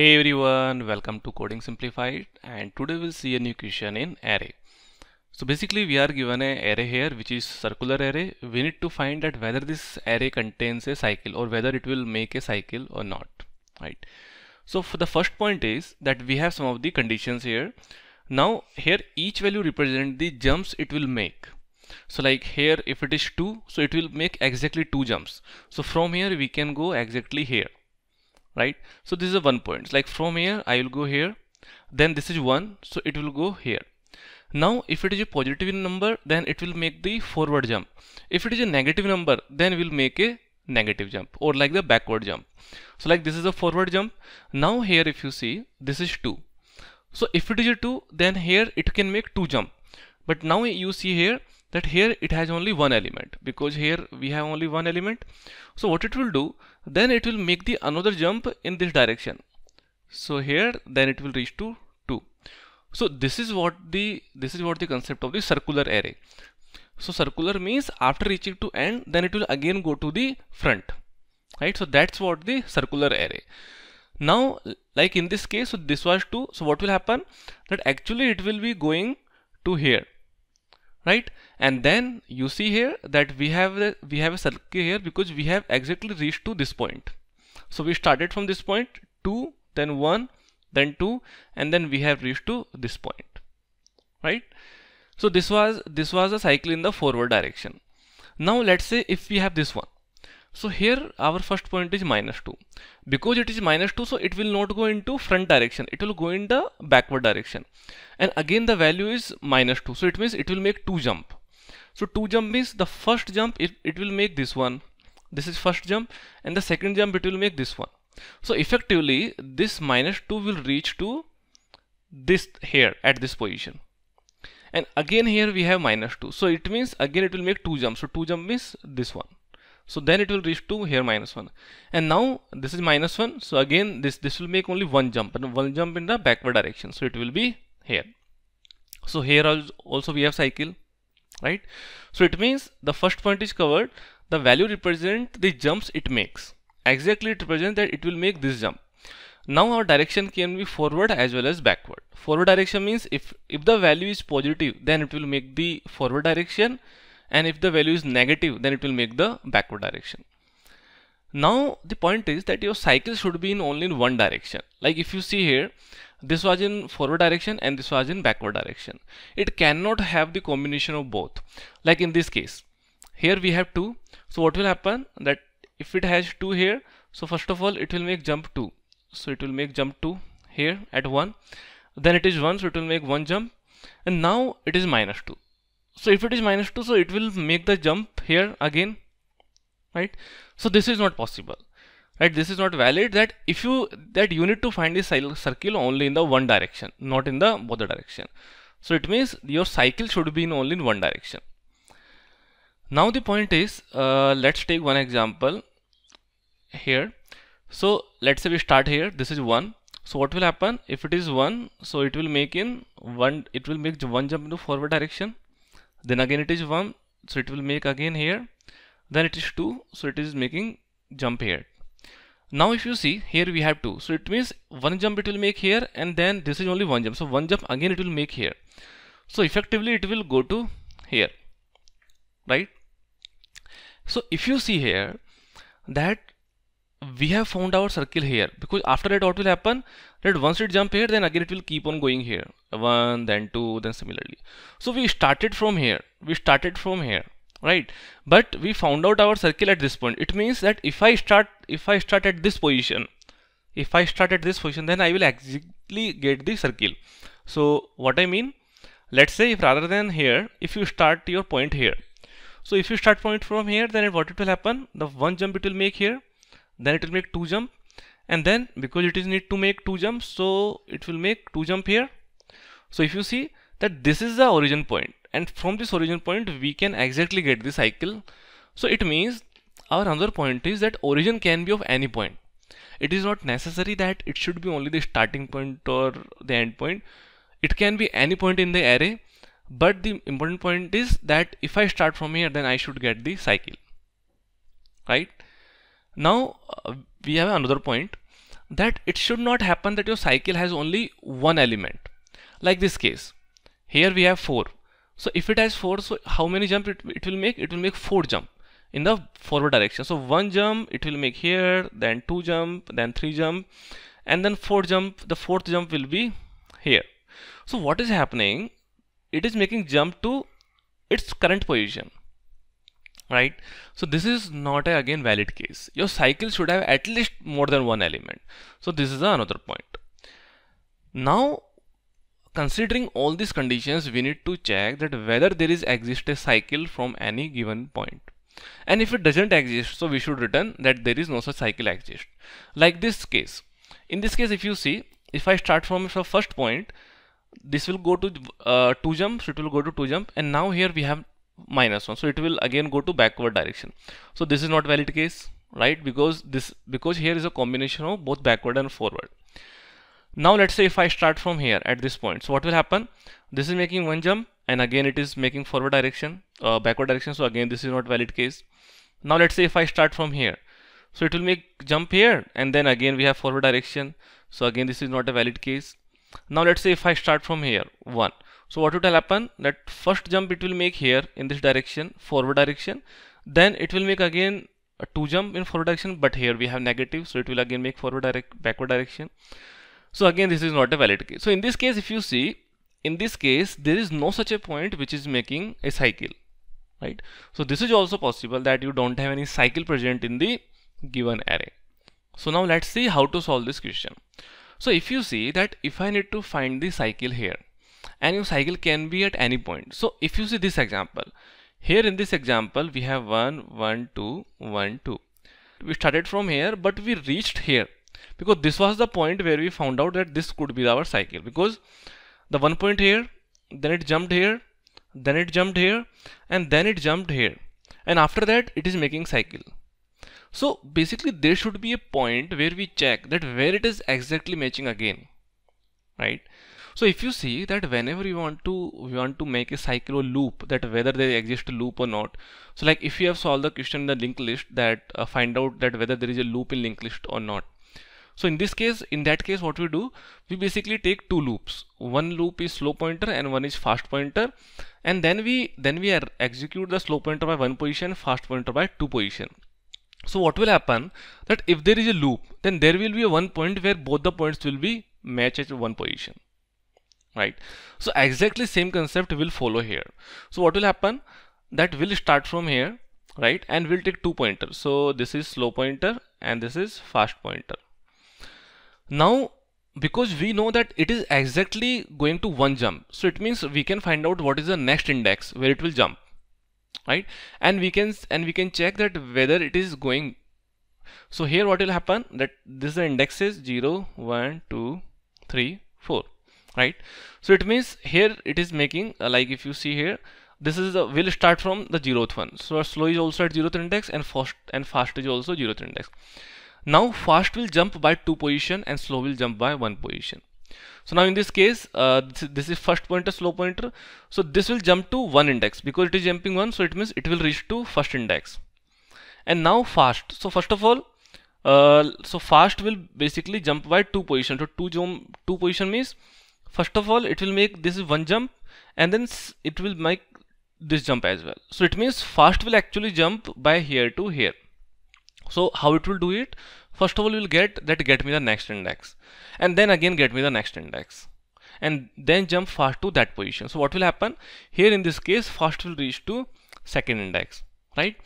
Hey everyone, welcome to Coding Simplified and today we'll see a new question in array. So basically we are given an array here which is circular array. We need to find that whether this array contains a cycle or whether it will make a cycle or not. Right. So for the first point is that we have some of the conditions here. Now here each value represents the jumps it will make. So like here if it is 2 so it will make exactly 2 jumps. So from here we can go exactly here right so this is one point like from here I will go here then this is 1 so it will go here now if it is a positive number then it will make the forward jump if it is a negative number then we will make a negative jump or like the backward jump so like this is a forward jump now here if you see this is 2 so if it is a 2 then here it can make 2 jump but now you see here that here it has only one element because here we have only one element so what it will do then it will make the another jump in this direction so here then it will reach to 2 so this is what the this is what the concept of the circular array so circular means after reaching to end then it will again go to the front right so that's what the circular array now like in this case so this was 2 so what will happen that actually it will be going to here right and then you see here that we have a, we have a circle here because we have exactly reached to this point so we started from this point 2 then 1 then 2 and then we have reached to this point right so this was this was a cycle in the forward direction now let's say if we have this one so here our first point is minus 2. Because it is minus 2, so it will not go into front direction. It will go in the backward direction. And again the value is minus 2. So it means it will make 2 jump. So 2 jump means the first jump, it, it will make this one. This is first jump and the second jump, it will make this one. So effectively, this minus 2 will reach to this here at this position. And again here we have minus 2. So it means again it will make 2 jumps. So 2 jump means this one so then it will reach to here minus 1 and now this is minus 1 so again this this will make only one jump and one jump in the backward direction so it will be here so here also we have cycle right so it means the first point is covered the value represent the jumps it makes exactly it represents that it will make this jump now our direction can be forward as well as backward forward direction means if if the value is positive then it will make the forward direction and if the value is negative then it will make the backward direction now the point is that your cycle should be in only one direction like if you see here this was in forward direction and this was in backward direction it cannot have the combination of both like in this case here we have 2 so what will happen that if it has 2 here so first of all it will make jump 2 so it will make jump 2 here at 1 then it is 1 so it will make 1 jump and now it is minus 2 so if it is minus 2 so it will make the jump here again right so this is not possible right this is not valid that if you that you need to find this circle only in the one direction not in the both the direction so it means your cycle should be in only in one direction now the point is uh, let's take one example here so let's say we start here this is one so what will happen if it is one so it will make in one it will make one jump in the forward direction then again it is 1 so it will make again here then it is 2 so it is making jump here now if you see here we have 2 so it means one jump it will make here and then this is only one jump so one jump again it will make here so effectively it will go to here right so if you see here that we have found our circle here because after that what will happen that once it jump here then again it will keep on going here one then two then similarly so we started from here we started from here right but we found out our circle at this point it means that if I start if I start at this position if I start at this position then I will exactly get the circle so what I mean let's say if rather than here if you start your point here so if you start point from here then what it will happen the one jump it will make here then it will make two jump and then because it is need to make two jumps so it will make two jump here so if you see that this is the origin point and from this origin point we can exactly get the cycle so it means our another point is that origin can be of any point it is not necessary that it should be only the starting point or the end point it can be any point in the array but the important point is that if I start from here then I should get the cycle right now uh, we have another point that it should not happen that your cycle has only one element. Like this case, here we have 4. So if it has 4, so how many jump it, it will make? It will make 4 jump in the forward direction. So one jump it will make here, then two jump, then three jump, and then four jump. The fourth jump will be here. So what is happening? It is making jump to its current position right so this is not a again valid case your cycle should have at least more than one element so this is another point now considering all these conditions we need to check that whether there is exist a cycle from any given point and if it doesn't exist so we should return that there is no such cycle exist like this case in this case if you see if I start from the first point this will go to uh, two jumps it will go to two jump and now here we have minus 1 so it will again go to backward direction so this is not valid case right because this because here is a combination of both backward and forward now let's say if I start from here at this point so what will happen this is making one jump and again it is making forward direction uh, backward direction so again this is not valid case now let's say if I start from here so it will make jump here and then again we have forward direction so again this is not a valid case now let's say if I start from here 1 so what will happen that first jump it will make here in this direction forward direction then it will make again a two jump in forward direction but here we have negative so it will again make forward direct backward direction. So again this is not a valid case. So in this case if you see in this case there is no such a point which is making a cycle right. So this is also possible that you don't have any cycle present in the given array. So now let's see how to solve this question. So if you see that if I need to find the cycle here and your cycle can be at any point so if you see this example here in this example we have 1 1 2 1 2 we started from here but we reached here because this was the point where we found out that this could be our cycle because the one point here then it jumped here then it jumped here and then it jumped here and after that it is making cycle so basically there should be a point where we check that where it is exactly matching again right so if you see that whenever you want to you want to make a cycle or loop that whether there exists a loop or not so like if you have solved the question in the linked list that uh, find out that whether there is a loop in linked list or not so in this case in that case what we do we basically take two loops one loop is slow pointer and one is fast pointer and then we then we execute the slow pointer by one position fast pointer by two position so what will happen that if there is a loop then there will be a one point where both the points will be matched at one position right so exactly same concept will follow here so what will happen that will start from here right and we'll take two pointers so this is slow pointer and this is fast pointer now because we know that it is exactly going to one jump so it means we can find out what is the next index where it will jump right and we can and we can check that whether it is going so here what will happen that this the index is 0 1 2 3 4 right so it means here it is making uh, like if you see here this is will start from the zeroth one so slow is also at zeroth index and fast and fast is also zeroth index now fast will jump by two position and slow will jump by one position so now in this case uh, this, this, is first pointer slow pointer so this will jump to one index because it is jumping one so it means it will reach to first index and now fast so first of all uh, so fast will basically jump by two position so two jump two position means first of all it will make this one jump and then it will make this jump as well so it means fast will actually jump by here to here so how it will do it first of all you will get that get me the next index and then again get me the next index and then jump fast to that position so what will happen here in this case fast will reach to second index right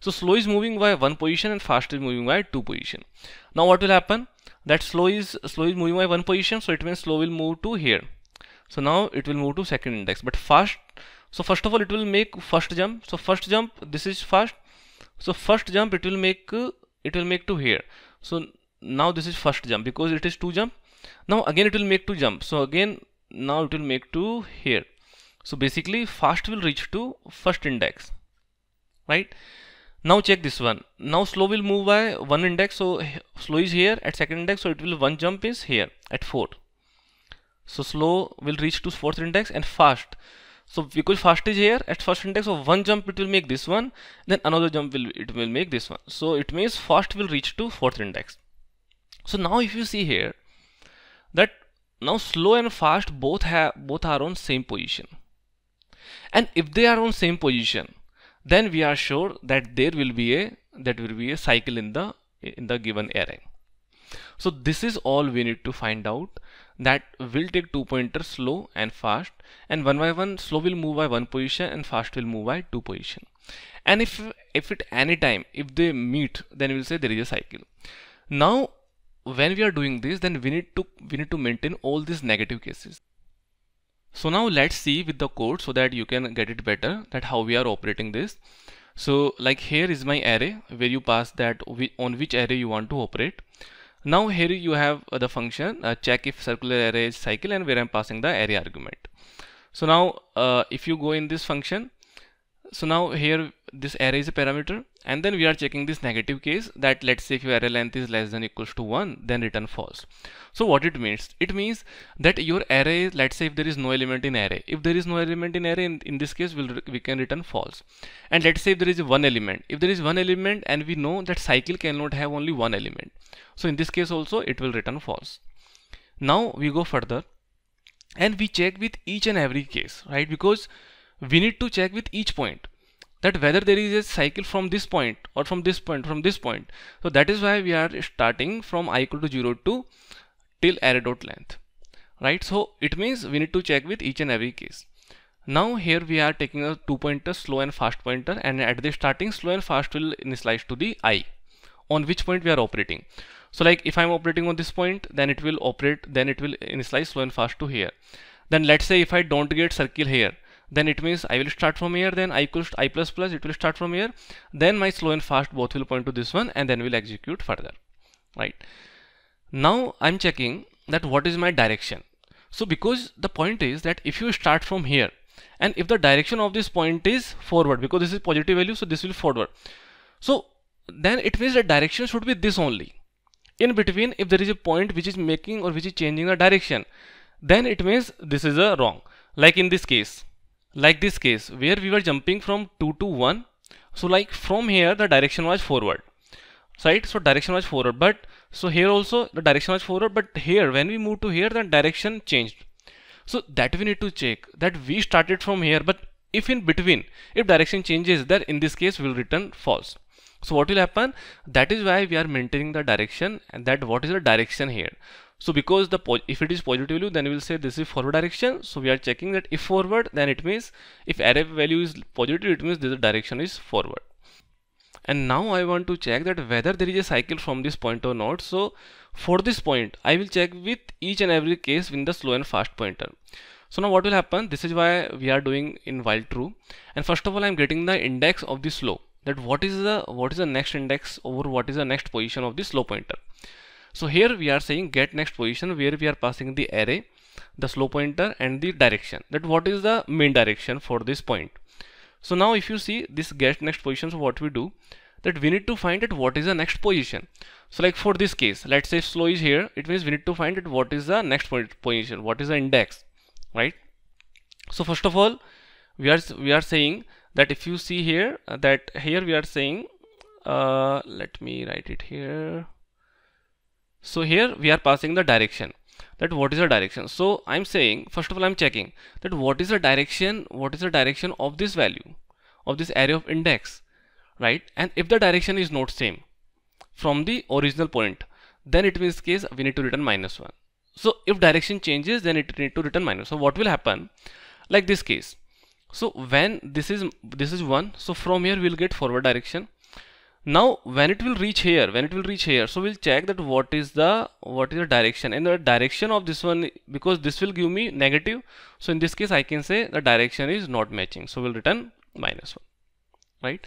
so slow is moving by one position and fast is moving by two position now what will happen that slow is slow is moving by one position so it means slow will move to here so now it will move to second index but fast so first of all it will make first jump so first jump this is fast so first jump it will make uh, it will make to here so now this is first jump because it is two jump now again it will make two jump so again now it will make to here so basically fast will reach to first index right now check this one now slow will move by one index so slow is here at second index so it will one jump is here at 4 so slow will reach to fourth index and fast so because fast is here at first index so one jump it will make this one then another jump will it will make this one so it means fast will reach to fourth index so now if you see here that now slow and fast both have both are on same position and if they are on same position then we are sure that there will be a that will be a cycle in the in the given array so this is all we need to find out that will take two pointers slow and fast and one by one slow will move by one position and fast will move by two position and if if at any time if they meet then we'll say there is a cycle now when we are doing this then we need to we need to maintain all these negative cases so now let's see with the code so that you can get it better that how we are operating this. So like here is my array where you pass that on which array you want to operate. Now here you have uh, the function uh, check if circular array is cycle and where I'm passing the array argument. So now uh, if you go in this function so now here this array is a parameter and then we are checking this negative case that let's say if your array length is less than equals to 1 then return false. So what it means? It means that your array let's say if there is no element in array. If there is no element in array in, in this case we'll, we can return false. And let's say if there is one element. If there is one element and we know that cycle cannot have only one element. So in this case also it will return false. Now we go further and we check with each and every case right because we need to check with each point that whether there is a cycle from this point or from this point from this point so that is why we are starting from i equal to 0 to till array dot length right so it means we need to check with each and every case now here we are taking a two pointer slow and fast pointer and at the starting slow and fast will initialize to the i on which point we are operating so like if i'm operating on this point then it will operate then it will initialize slow and fast to here then let's say if i don't get circle here then it means I will start from here then I plus I plus plus it will start from here then my slow and fast both will point to this one and then we'll execute further right now I'm checking that what is my direction so because the point is that if you start from here and if the direction of this point is forward because this is positive value so this will forward so then it means the direction should be this only in between if there is a point which is making or which is changing the direction then it means this is a wrong like in this case like this case where we were jumping from 2 to 1 so like from here the direction was forward right so direction was forward but so here also the direction was forward but here when we move to here the direction changed so that we need to check that we started from here but if in between if direction changes then in this case will return false so what will happen that is why we are maintaining the direction and that what is the direction here so because the if it is positive value, then we will say this is forward direction. So we are checking that if forward, then it means if array value is positive, it means this direction is forward. And now I want to check that whether there is a cycle from this point or not. So for this point, I will check with each and every case in the slow and fast pointer. So now what will happen? This is why we are doing in while true. And first of all, I'm getting the index of the slow that what is the what is the next index over what is the next position of the slow pointer so here we are saying get next position where we are passing the array the slow pointer and the direction that what is the main direction for this point so now if you see this get next position so what we do that we need to find out what is the next position so like for this case let's say slow is here it means we need to find out what is the next position what is the index right so first of all we are we are saying that if you see here uh, that here we are saying uh, let me write it here so here we are passing the direction that what is the direction. So I'm saying first of all I'm checking that what is the direction what is the direction of this value of this array of index right and if the direction is not same from the original point then it means case we need to return minus 1. So if direction changes then it need to return minus. So what will happen like this case. So when this is this is 1 so from here we'll get forward direction now when it will reach here when it will reach here so we'll check that what is the what is the direction and the direction of this one because this will give me negative so in this case I can say the direction is not matching so we'll return minus 1 right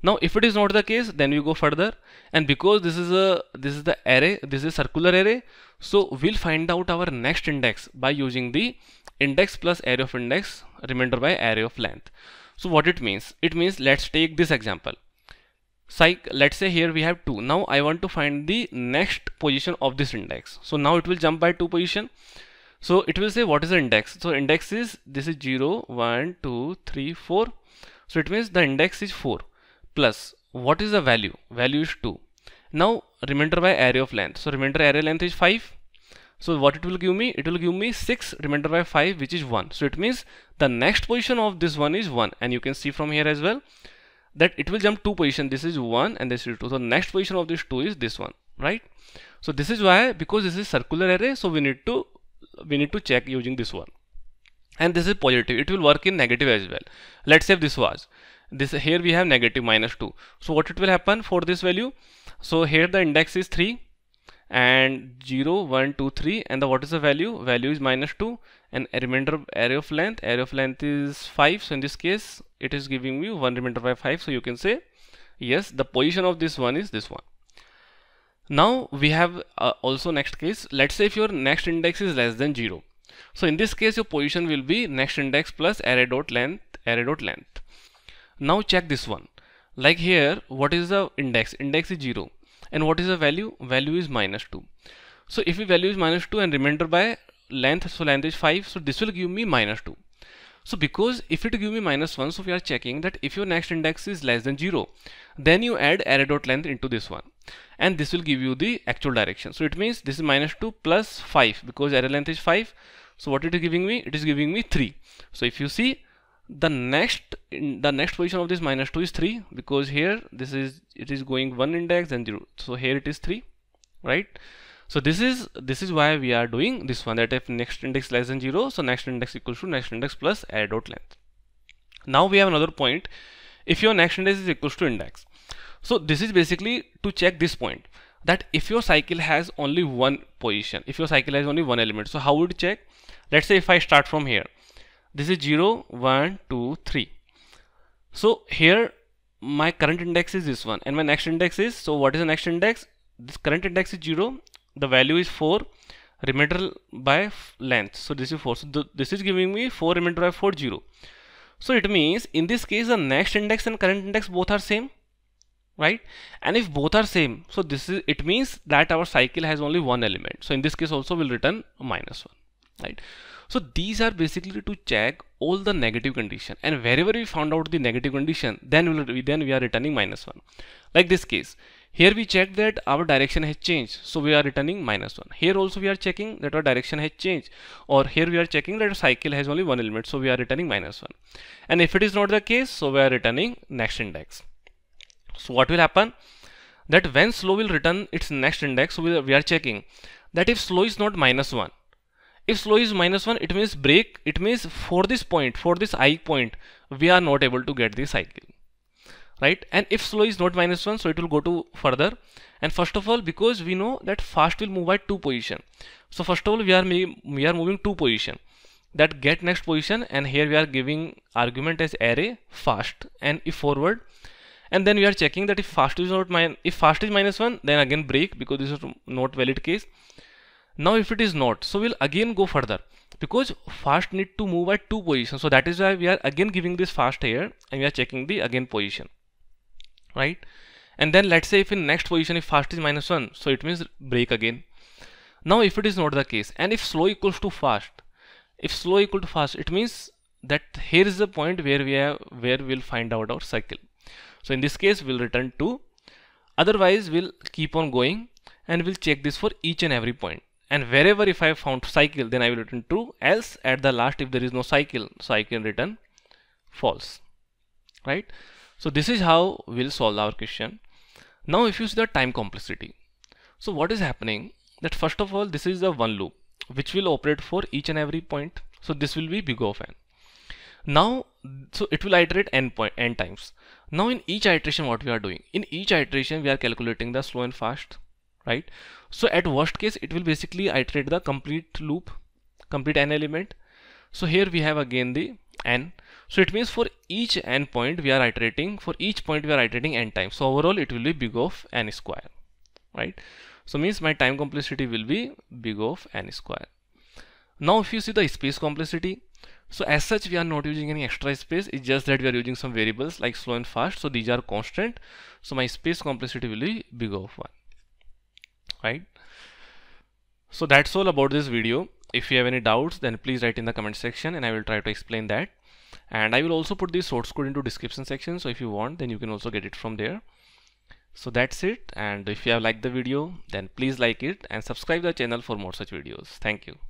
now if it is not the case then we go further and because this is a this is the array this is circular array so we'll find out our next index by using the index plus array of index remainder by array of length so what it means it means let's take this example psych let's say here we have 2 now I want to find the next position of this index so now it will jump by 2 position so it will say what is the index so index is this is 0 1 2 3 4 so it means the index is 4 plus what is the value value is 2 now remainder by array of length so remainder array length is 5 so what it will give me it will give me 6 remainder by 5 which is 1 so it means the next position of this one is 1 and you can see from here as well that it will jump two position this is one and this is two so next position of this two is this one right so this is why because this is circular array so we need to we need to check using this one and this is positive it will work in negative as well let's say this was this here we have negative minus 2 so what it will happen for this value so here the index is 3 and 0 1 2 3 and the what is the value value is minus 2 and remainder array of length array of length is 5 so in this case it is giving me one remainder by 5 so you can say yes the position of this one is this one now we have uh, also next case let's say if your next index is less than 0 so in this case your position will be next index plus array dot length array dot length now check this one like here what is the index index is 0 and what is the value value is minus 2 so if we value is minus 2 and remainder by length so length is 5 so this will give me minus 2 so because if it give me minus 1 so we are checking that if your next index is less than 0 then you add array dot length into this one and this will give you the actual direction so it means this is minus 2 plus 5 because array length is 5 so what it is giving me it is giving me 3 so if you see the next the next position of this minus 2 is 3 because here this is it is going one index and zero so here it is 3 right so this is this is why we are doing this one that if next index less than 0 so next index equals to next index plus arrow dot length now we have another point if your next index is equals to index so this is basically to check this point that if your cycle has only one position if your cycle has only one element so how would check let's say if I start from here this is 0 1 2 3 so here my current index is this one and my next index is so what is the next index this current index is 0 the value is 4 remainder by length so this is 4 so th this is giving me 4 remainder by 4 0 so it means in this case the next index and current index both are same right and if both are same so this is it means that our cycle has only one element so in this case also we'll return minus 1 right so these are basically to check all the negative condition and wherever we found out the negative condition then we'll, then we are returning minus 1. Like this case here we check that our direction has changed so we are returning minus 1. Here also we are checking that our direction has changed or here we are checking that our cycle has only one element so we are returning minus 1. And if it is not the case so we are returning next index. So what will happen? That when slow will return its next index, so we are checking that if slow is not minus 1, if slow is minus 1 it means break it means for this point for this i point we are not able to get the cycle right and if slow is not minus 1 so it will go to further and first of all because we know that fast will move by two position so first of all we are we are moving two position that get next position and here we are giving argument as array fast and if forward and then we are checking that if fast is not mine if fast is minus 1 then again break because this is not valid case now if it is not so we'll again go further because fast need to move at two positions so that is why we are again giving this fast here and we are checking the again position right and then let's say if in next position if fast is minus 1 so it means break again now if it is not the case and if slow equals to fast if slow equal to fast it means that here is the point where we have where we'll find out our cycle so in this case we'll return to otherwise we'll keep on going and we'll check this for each and every point and wherever if I found cycle then I will return true else at the last if there is no cycle so I can return false right so this is how we'll solve our question now if you see the time complexity so what is happening that first of all this is a one loop which will operate for each and every point so this will be big of n now so it will iterate n point n times now in each iteration what we are doing in each iteration we are calculating the slow and fast right so at worst case it will basically iterate the complete loop complete n element so here we have again the n so it means for each n point we are iterating for each point we are iterating n times so overall it will be big of n square right so means my time complexity will be big of n square now if you see the space complexity so as such we are not using any extra space it's just that we are using some variables like slow and fast so these are constant so my space complexity will be big of 1 right so that's all about this video if you have any doubts then please write in the comment section and i will try to explain that and i will also put the source code into description section so if you want then you can also get it from there so that's it and if you have liked the video then please like it and subscribe the channel for more such videos thank you